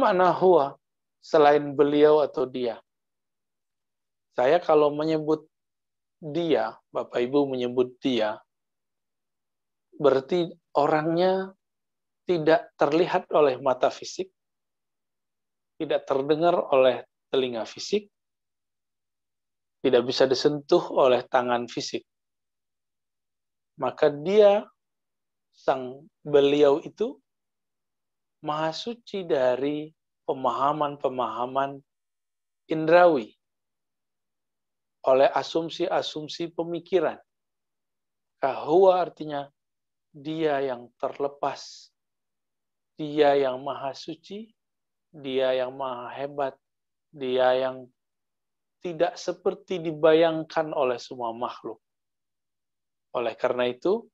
makna huwa selain beliau atau dia? Saya kalau menyebut dia, Bapak Ibu menyebut dia, berarti orangnya tidak terlihat oleh mata fisik, tidak terdengar oleh telinga fisik, tidak bisa disentuh oleh tangan fisik. Maka dia, sang beliau itu, maha suci dari pemahaman-pemahaman indrawi oleh asumsi-asumsi pemikiran. Kahua artinya dia yang terlepas, dia yang maha suci, dia yang maha hebat, dia yang tidak seperti dibayangkan oleh semua makhluk. Oleh karena itu,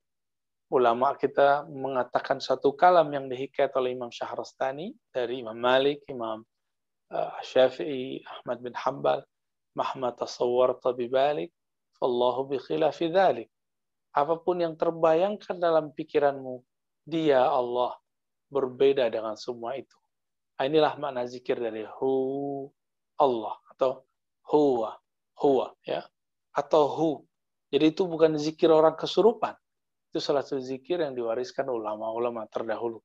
ulama kita mengatakan satu kalam yang dihikayat oleh Imam Syahrastani dari Imam Malik, Imam eh, Syafi'i, Ahmad bin Hanbal, Mahma tasawwarta bibalik, Allahu bi khilafi dhalik. Apapun yang terbayangkan dalam pikiranmu, dia Allah berbeda dengan semua itu. Ah, inilah makna zikir dari hu Allah atau huwa, huwa ya atau hu. Jadi itu bukan zikir orang kesurupan itu salah satu zikir yang diwariskan ulama-ulama terdahulu.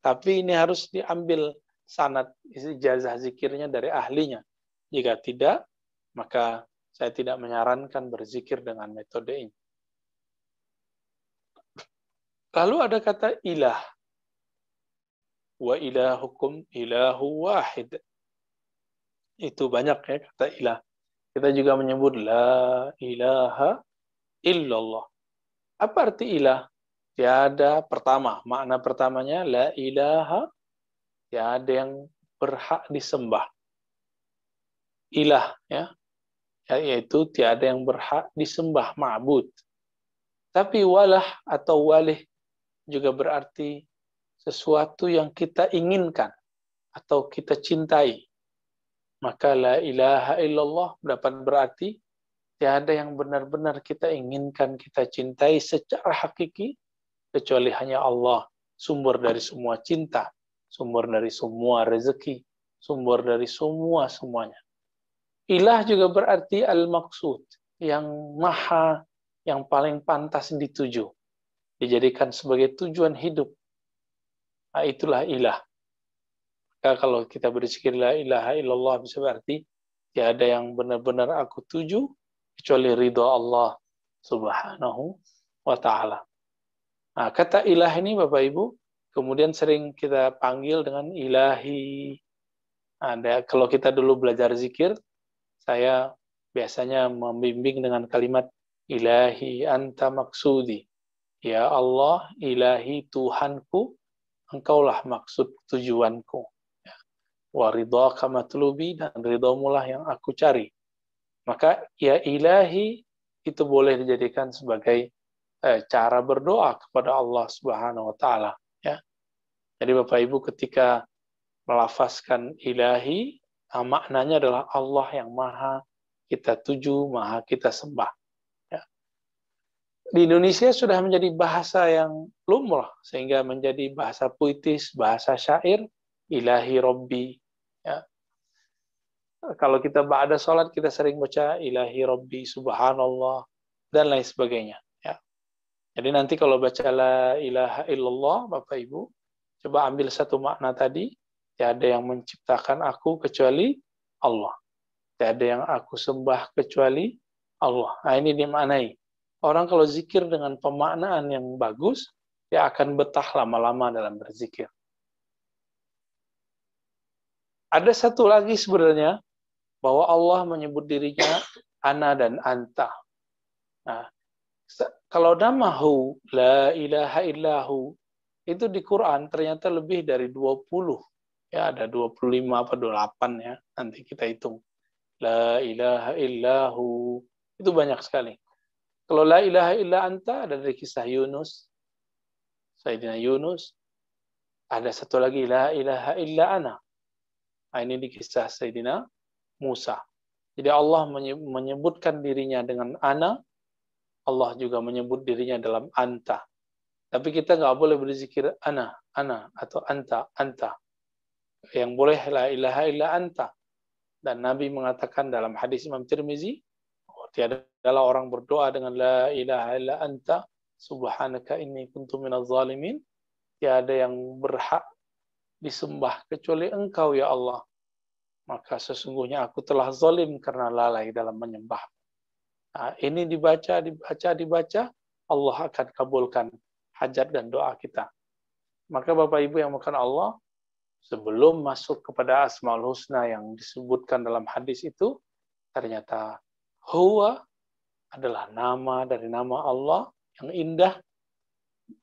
Tapi ini harus diambil sanat jazah zikirnya dari ahlinya. Jika tidak, maka saya tidak menyarankan berzikir dengan metode ini. Lalu ada kata ilah. Wa ilahukum ilahu wahid. Itu banyak ya kata ilah. Kita juga menyebut la ilaha illallah. Apa arti ilah? Tiada pertama. Makna pertamanya la ilaha. Tiada yang berhak disembah. Ilah ya. ya. Yaitu tiada yang berhak disembah ma'bud. Tapi walah atau walih juga berarti sesuatu yang kita inginkan atau kita cintai. Maka la ilaha illallah dapat berarti Tiada yang benar-benar kita inginkan, kita cintai secara hakiki, kecuali hanya Allah, sumber dari semua cinta, sumber dari semua rezeki, sumber dari semua semuanya. Ilah juga berarti al-maksud, yang maha, yang paling pantas dituju. Dijadikan sebagai tujuan hidup. Nah, itulah ilah. Maka kalau kita berzikir la ilaha illallah bisa berarti tiada yang benar-benar aku tuju kecuali ridha Allah Subhanahu wa taala. Nah, kata ilah ini Bapak Ibu kemudian sering kita panggil dengan ilahi. Ada nah, kalau kita dulu belajar zikir, saya biasanya membimbing dengan kalimat ilahi anta maksudi. Ya Allah, ilahi Tuhanku, engkaulah maksud tujuanku. Ya. Wa ridha matlubi dan ridhamulah yang aku cari. Maka ya ilahi itu boleh dijadikan sebagai eh, cara berdoa kepada Allah Subhanahu wa taala, ya. Jadi Bapak Ibu ketika melafazkan ilahi, nah, maknanya adalah Allah yang maha kita tuju, maha kita sembah. Ya. Di Indonesia sudah menjadi bahasa yang lumrah, sehingga menjadi bahasa puitis, bahasa syair, ilahi robbi. Ya kalau kita ada sholat kita sering baca ilahi Robbi subhanallah dan lain sebagainya ya jadi nanti kalau baca la ilaha illallah bapak ibu coba ambil satu makna tadi tidak ada yang menciptakan aku kecuali Allah tidak ada yang aku sembah kecuali Allah nah ini dimaknai orang kalau zikir dengan pemaknaan yang bagus dia akan betah lama-lama dalam berzikir ada satu lagi sebenarnya bahwa Allah menyebut dirinya ana dan anta. Nah, kalau nama hu, la ilaha illahu, itu di Quran ternyata lebih dari 20. Ya, ada 25 apa 28 ya, nanti kita hitung. La ilaha illahu, itu banyak sekali. Kalau la ilaha illa anta ada dari kisah Yunus, Sayyidina Yunus, ada satu lagi la ilaha illa ana. Nah, ini di kisah Sayyidina Musa. Jadi Allah menyebutkan dirinya dengan ana, Allah juga menyebut dirinya dalam anta. Tapi kita nggak boleh berzikir ana, ana atau anta, anta. Yang boleh la ilaha illa anta. Dan Nabi mengatakan dalam hadis Imam Tirmizi, oh, adalah orang berdoa dengan la ilaha illa anta, subhanaka inni kuntu minaz zalimin. Tiada yang berhak disembah kecuali engkau ya Allah maka sesungguhnya aku telah zalim karena lalai dalam menyembah. Nah, ini dibaca, dibaca, dibaca, Allah akan kabulkan hajat dan doa kita. Maka Bapak Ibu yang makan Allah, sebelum masuk kepada Asmaul Husna yang disebutkan dalam hadis itu, ternyata Huwa adalah nama dari nama Allah yang indah,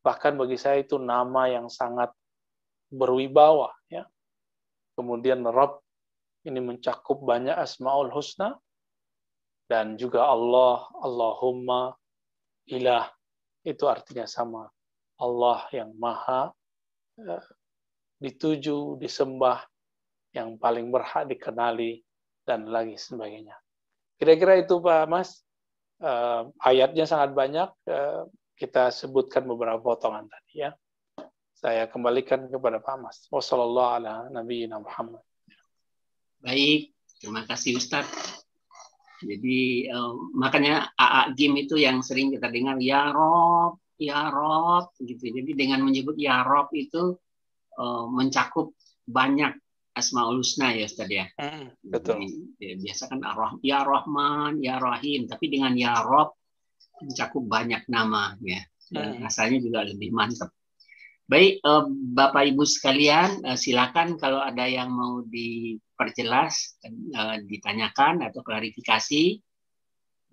bahkan bagi saya itu nama yang sangat berwibawa. Ya. Kemudian Rob ini mencakup banyak asmaul husna dan juga Allah, Allahumma, ilah itu artinya sama. Allah yang maha eh, dituju, disembah, yang paling berhak dikenali dan lagi sebagainya. Kira-kira itu Pak Mas. Eh, ayatnya sangat banyak. Eh, kita sebutkan beberapa potongan tadi ya. Saya kembalikan kepada Pak Mas. Wassalamualaikum warahmatullahi wabarakatuh. Baik, terima kasih Ustadz. Jadi uh, makanya AA Gim itu yang sering kita dengar ya Rob, ya Rob gitu. Jadi dengan menyebut ya Rob itu uh, mencakup banyak Asmaul Husna ya Ustaz ya. Hmm, betul. Jadi, biasa kan ya Rahman, ya Rahim, ya ya tapi dengan ya Rob mencakup banyak nama ya. Hmm. Asalnya juga lebih mantap. Baik, eh, Bapak Ibu sekalian, silakan kalau ada yang mau di diperjelas, eh, ditanyakan atau klarifikasi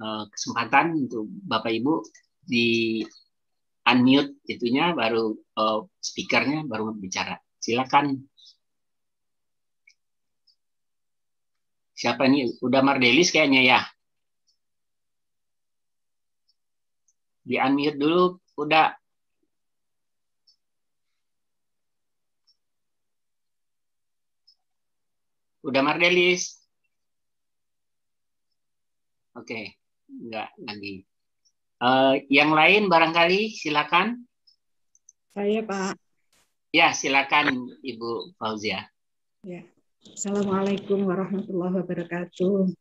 eh, kesempatan untuk Bapak Ibu di unmute itunya baru eh, speakernya baru bicara. Silakan. Siapa ini? Udah Mardelis kayaknya ya. Di unmute dulu, udah Udah Mardelis? Oke, okay. enggak lagi. Uh, eh, yang lain barangkali silakan. Saya Pak. Ya, silakan Ibu Fauzia. Ya. Assalamualaikum warahmatullahi wabarakatuh.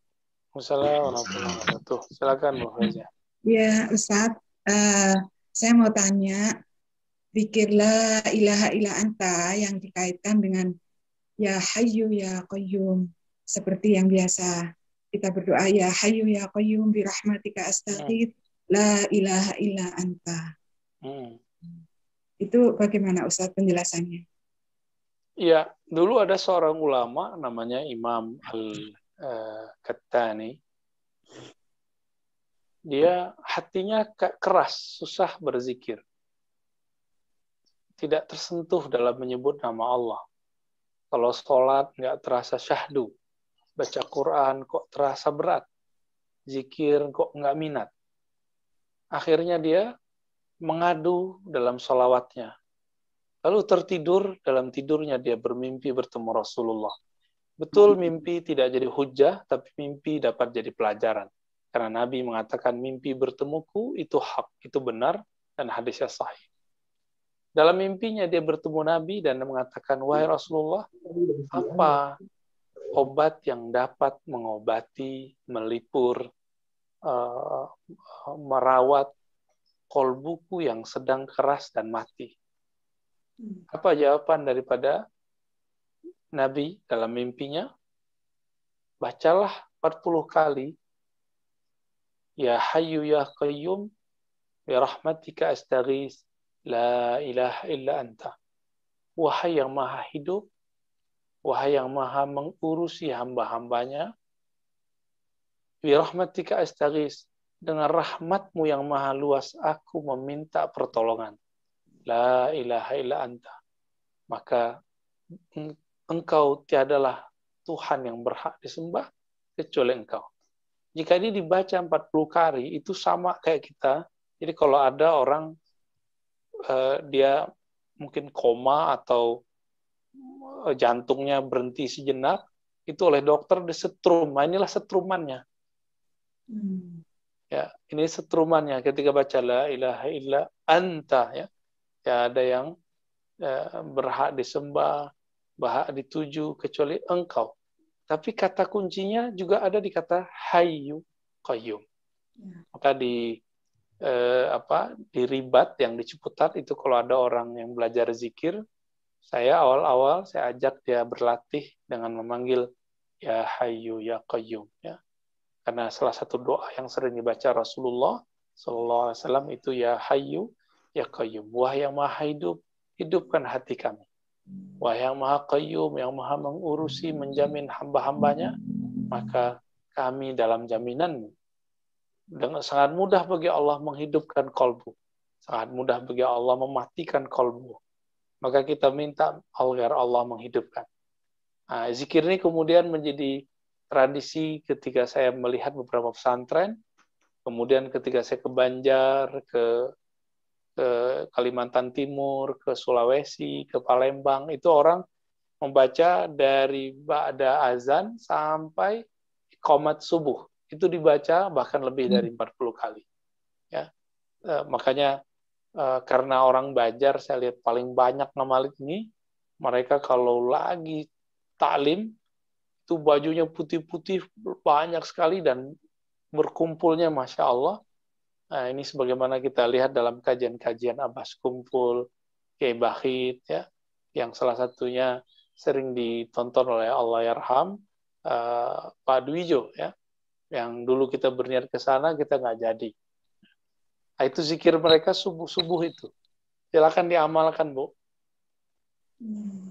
Assalamualaikum warahmatullahi wabarakatuh. Silakan Bu Fauzia. Ya, Ustaz, uh, saya mau tanya, pikirlah ilaha ila anta yang dikaitkan dengan Ya Hayyu Ya Qayyum. Seperti yang biasa kita berdoa ya Hayyu Ya Qayyum bi rahmatika astaghith la ilaha illa anta. Hmm. Itu bagaimana Ustaz penjelasannya? Ya, dulu ada seorang ulama namanya Imam Al-Kattani. Eh, Dia hatinya keras, susah berzikir. Tidak tersentuh dalam menyebut nama Allah. Kalau sholat nggak terasa syahdu. Baca Quran kok terasa berat. Zikir kok nggak minat. Akhirnya dia mengadu dalam sholawatnya. Lalu tertidur, dalam tidurnya dia bermimpi bertemu Rasulullah. Betul mimpi tidak jadi hujah, tapi mimpi dapat jadi pelajaran. Karena Nabi mengatakan mimpi bertemuku itu hak, itu benar, dan hadisnya sahih. Dalam mimpinya dia bertemu Nabi dan mengatakan, "Wahai iya. Rasulullah, apa obat yang dapat mengobati, melipur, eh, merawat kolbuku yang sedang keras dan mati?" Hmm. Apa jawaban daripada Nabi dalam mimpinya? Bacalah 40 kali Ya Hayu Ya Qayyum Ya rahmatika astaghis La ilaha illa anta. Wahai yang maha hidup, wahai yang maha mengurusi hamba-hambanya, birahmatika astagis, dengan rahmatmu yang maha luas, aku meminta pertolongan. La ilaha illa anta. Maka engkau tiadalah Tuhan yang berhak disembah, kecuali engkau. Jika ini dibaca 40 kali, itu sama kayak kita. Jadi kalau ada orang Eh, dia mungkin koma atau eh, jantungnya berhenti sejenak itu oleh dokter disetrum. Nah, inilah setrumannya. Hmm. Ya, ini setrumannya ketika baca la ilaha illa anta ya. Ya ada yang ya, berhak disembah, berhak dituju kecuali engkau. Tapi kata kuncinya juga ada di kata hayu qayyum. Ya. Maka di eh, apa di yang di itu kalau ada orang yang belajar zikir saya awal-awal saya ajak dia berlatih dengan memanggil ya Hayyu ya Qayyum ya karena salah satu doa yang sering dibaca Rasulullah Sallallahu Alaihi Wasallam itu ya Hayyu ya Qayyum wah yang maha hidup hidupkan hati kami wah yang maha Qayyum yang maha mengurusi menjamin hamba-hambanya maka kami dalam jaminanmu dengan sangat mudah bagi Allah menghidupkan kolbu. Sangat mudah bagi Allah mematikan kolbu. Maka kita minta agar Allah menghidupkan. Nah, zikir ini kemudian menjadi tradisi ketika saya melihat beberapa pesantren, kemudian ketika saya ke Banjar, ke, ke Kalimantan Timur, ke Sulawesi, ke Palembang, itu orang membaca dari ba'da azan sampai komat subuh itu dibaca bahkan lebih hmm. dari 40 kali. Ya. E, makanya e, karena orang Banjar saya lihat paling banyak ngamalit ini, mereka kalau lagi taklim itu bajunya putih-putih banyak sekali dan berkumpulnya masya Allah. Nah, ini sebagaimana kita lihat dalam kajian-kajian Abbas Kumpul, Kiai Bahid, ya, yang salah satunya sering ditonton oleh Allah Yarham, uh, Pak Dwijo, ya, yang dulu kita berniat ke sana kita nggak jadi. Nah, itu zikir mereka subuh-subuh itu. Silakan diamalkan, Bu. Hmm.